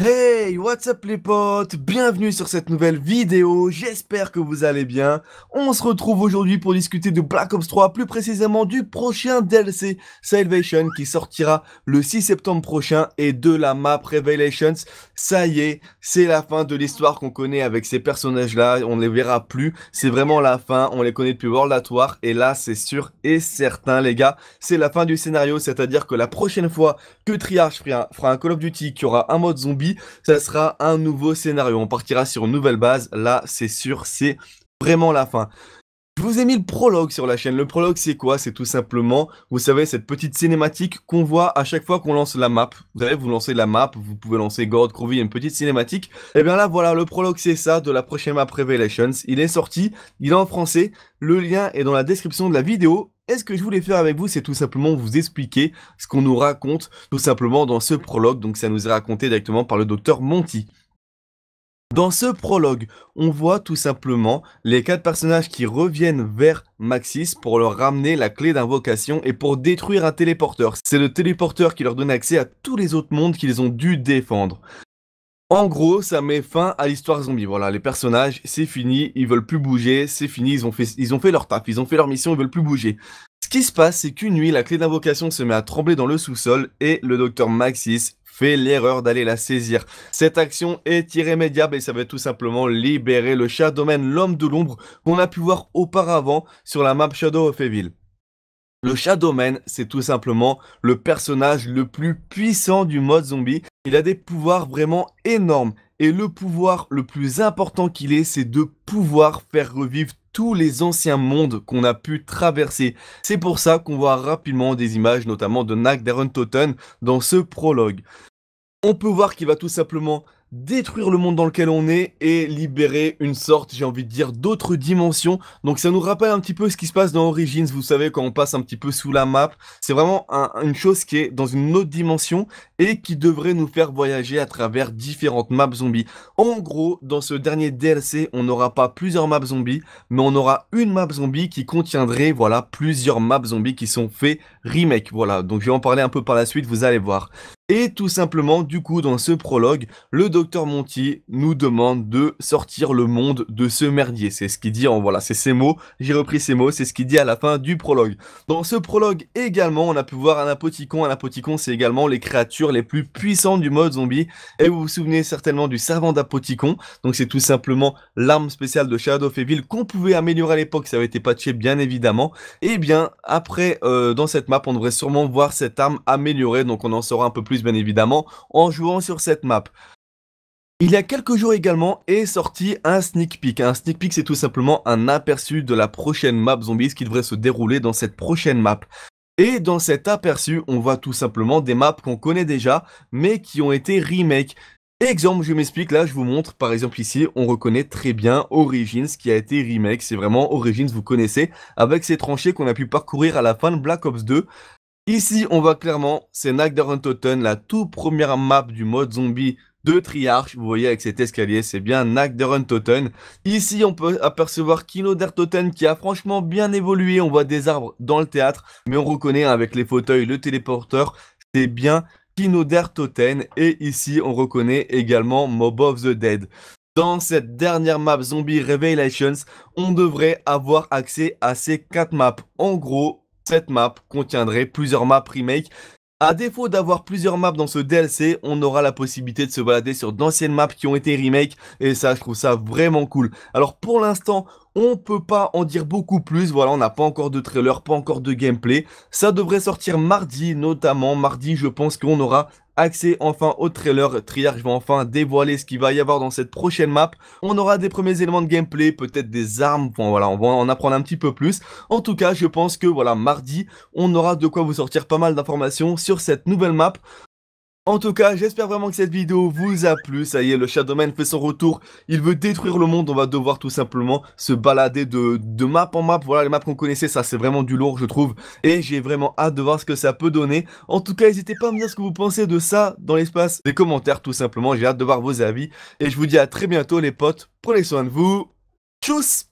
Hey, what's up les potes Bienvenue sur cette nouvelle vidéo, j'espère que vous allez bien. On se retrouve aujourd'hui pour discuter de Black Ops 3, plus précisément du prochain DLC Salvation qui sortira le 6 septembre prochain et de la map Revelations. Ça y est, c'est la fin de l'histoire qu'on connaît avec ces personnages-là, on ne les verra plus. C'est vraiment la fin, on les connaît depuis World at War et là c'est sûr et certain les gars, c'est la fin du scénario, c'est-à-dire que la prochaine fois que Triarch fera un Call of Duty qui aura un mode zombie, ça sera un nouveau scénario. On partira sur une nouvelle base. Là, c'est sûr, c'est vraiment la fin. Je vous ai mis le prologue sur la chaîne. Le prologue, c'est quoi C'est tout simplement, vous savez, cette petite cinématique qu'on voit à chaque fois qu'on lance la map. Vous savez, vous lancez la map, vous pouvez lancer Gord, a une petite cinématique. Et eh bien là, voilà, le prologue, c'est ça, de la prochaine map Revelations. Il est sorti, il est en français. Le lien est dans la description de la vidéo. Et ce que je voulais faire avec vous, c'est tout simplement vous expliquer ce qu'on nous raconte tout simplement dans ce prologue. Donc ça nous est raconté directement par le docteur Monty. Dans ce prologue, on voit tout simplement les quatre personnages qui reviennent vers Maxis pour leur ramener la clé d'invocation et pour détruire un téléporteur. C'est le téléporteur qui leur donne accès à tous les autres mondes qu'ils ont dû défendre. En gros, ça met fin à l'histoire zombie. Voilà, les personnages, c'est fini, ils veulent plus bouger, c'est fini, ils ont, fait, ils ont fait leur taf, ils ont fait leur mission, ils veulent plus bouger. Ce qui se passe, c'est qu'une nuit, la clé d'invocation se met à trembler dans le sous-sol et le docteur Maxis fait l'erreur d'aller la saisir. Cette action est irrémédiable et ça va tout simplement libérer le Shadowman, l'homme de l'ombre, qu'on a pu voir auparavant sur la map Shadow of Evil. Le Shadowman, c'est tout simplement le personnage le plus puissant du mode zombie. Il a des pouvoirs vraiment énormes. Et le pouvoir le plus important qu'il ait, c'est de pouvoir faire revivre tous les anciens mondes qu'on a pu traverser. C'est pour ça qu'on voit rapidement des images, notamment de Nag Totten dans ce prologue. On peut voir qu'il va tout simplement détruire le monde dans lequel on est et libérer une sorte, j'ai envie de dire, d'autres dimensions. Donc ça nous rappelle un petit peu ce qui se passe dans Origins, vous savez, quand on passe un petit peu sous la map. C'est vraiment une chose qui est dans une autre dimension et qui devrait nous faire voyager à travers différentes maps zombies. En gros, dans ce dernier DLC, on n'aura pas plusieurs maps zombies, mais on aura une map zombie qui contiendrait, voilà, plusieurs maps zombies qui sont faits remake. Voilà, donc je vais en parler un peu par la suite, vous allez voir. Et tout simplement, du coup, dans ce prologue, le docteur Monty nous demande de sortir le monde de ce merdier. C'est ce qu'il dit voilà, c'est ses mots, j'ai repris ces mots, c'est ce qu'il dit à la fin du prologue. Dans ce prologue également, on a pu voir un apoticon. Un apoticon, c'est également les créatures les plus puissantes du mode zombie. Et vous vous souvenez certainement du servant d'apoticon. Donc c'est tout simplement l'arme spéciale de Shadow of Evil qu'on pouvait améliorer à l'époque, ça avait été patché bien évidemment. Et eh bien, après, euh, dans cette map, on devrait sûrement voir cette arme améliorée, donc on en saura un peu plus bien évidemment, en jouant sur cette map. Il y a quelques jours également est sorti un sneak peek. Un sneak peek c'est tout simplement un aperçu de la prochaine map zombies qui devrait se dérouler dans cette prochaine map. Et dans cet aperçu, on voit tout simplement des maps qu'on connaît déjà, mais qui ont été remake. Exemple, je m'explique, là je vous montre, par exemple ici, on reconnaît très bien Origins qui a été remake, c'est vraiment Origins, vous connaissez, avec ces tranchées qu'on a pu parcourir à la fin de Black Ops 2. Ici, on voit clairement, c'est Nagderon Totten, la toute première map du mode zombie de Triarch. Vous voyez avec cet escalier, c'est bien Nagderon Totten. Ici, on peut apercevoir Kinoder Totten qui a franchement bien évolué. On voit des arbres dans le théâtre, mais on reconnaît avec les fauteuils, le téléporteur, c'est bien Kino Totten. Et ici, on reconnaît également Mob of the Dead. Dans cette dernière map Zombie Revelations, on devrait avoir accès à ces 4 maps. En gros, cette map contiendrait plusieurs maps remake. À défaut d'avoir plusieurs maps dans ce DLC, on aura la possibilité de se balader sur d'anciennes maps qui ont été remakes. et ça je trouve ça vraiment cool. Alors pour l'instant, on peut pas en dire beaucoup plus, voilà, on n'a pas encore de trailer, pas encore de gameplay. Ça devrait sortir mardi notamment, mardi je pense qu'on aura Accès enfin au trailer, Triarch va enfin dévoiler ce qu'il va y avoir dans cette prochaine map. On aura des premiers éléments de gameplay, peut-être des armes, bon, voilà, on va en apprendre un petit peu plus. En tout cas, je pense que voilà, mardi, on aura de quoi vous sortir pas mal d'informations sur cette nouvelle map. En tout cas, j'espère vraiment que cette vidéo vous a plu. Ça y est, le Shadowman fait son retour. Il veut détruire le monde. On va devoir tout simplement se balader de, de map en map. Voilà, les maps qu'on connaissait, ça c'est vraiment du lourd, je trouve. Et j'ai vraiment hâte de voir ce que ça peut donner. En tout cas, n'hésitez pas à me dire ce que vous pensez de ça dans l'espace des commentaires, tout simplement. J'ai hâte de voir vos avis. Et je vous dis à très bientôt, les potes. Prenez soin de vous. Tchuss